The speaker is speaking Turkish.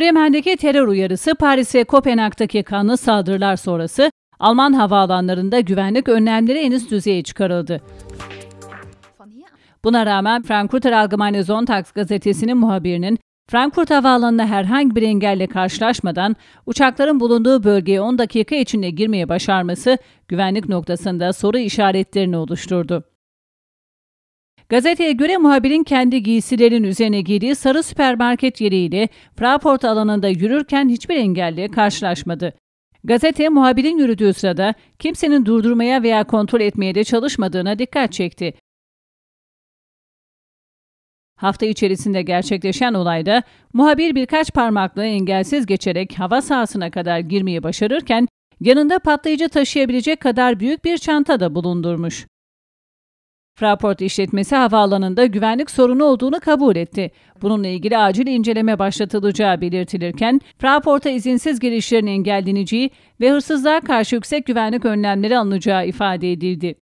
Bremen'deki terör uyarısı, Paris'e, ve Kopenhag'daki kanlı saldırılar sonrası Alman havaalanlarında güvenlik önlemleri en üst düzeye çıkarıldı. Buna rağmen Frankfurter Allgemeine Sonntag gazetesinin muhabirinin Frankfurt Havaalanı'na herhangi bir engelle karşılaşmadan uçakların bulunduğu bölgeye 10 dakika içinde girmeye başarması güvenlik noktasında soru işaretlerini oluşturdu. Gazeteye göre muhabirin kendi giysilerinin üzerine giydiği sarı süpermarket yeriyle Fraport alanında yürürken hiçbir engelle karşılaşmadı. Gazete muhabirin yürüdüğü sırada kimsenin durdurmaya veya kontrol etmeye de çalışmadığına dikkat çekti. Hafta içerisinde gerçekleşen olayda muhabir birkaç parmakla engelsiz geçerek hava sahasına kadar girmeyi başarırken yanında patlayıcı taşıyabilecek kadar büyük bir çanta da bulundurmuş. Fraport işletmesi havaalanında güvenlik sorunu olduğunu kabul etti. Bununla ilgili acil inceleme başlatılacağı belirtilirken Fraport'a izinsiz girişlerin engelleneceği ve hırsızlığa karşı yüksek güvenlik önlemleri alınacağı ifade edildi.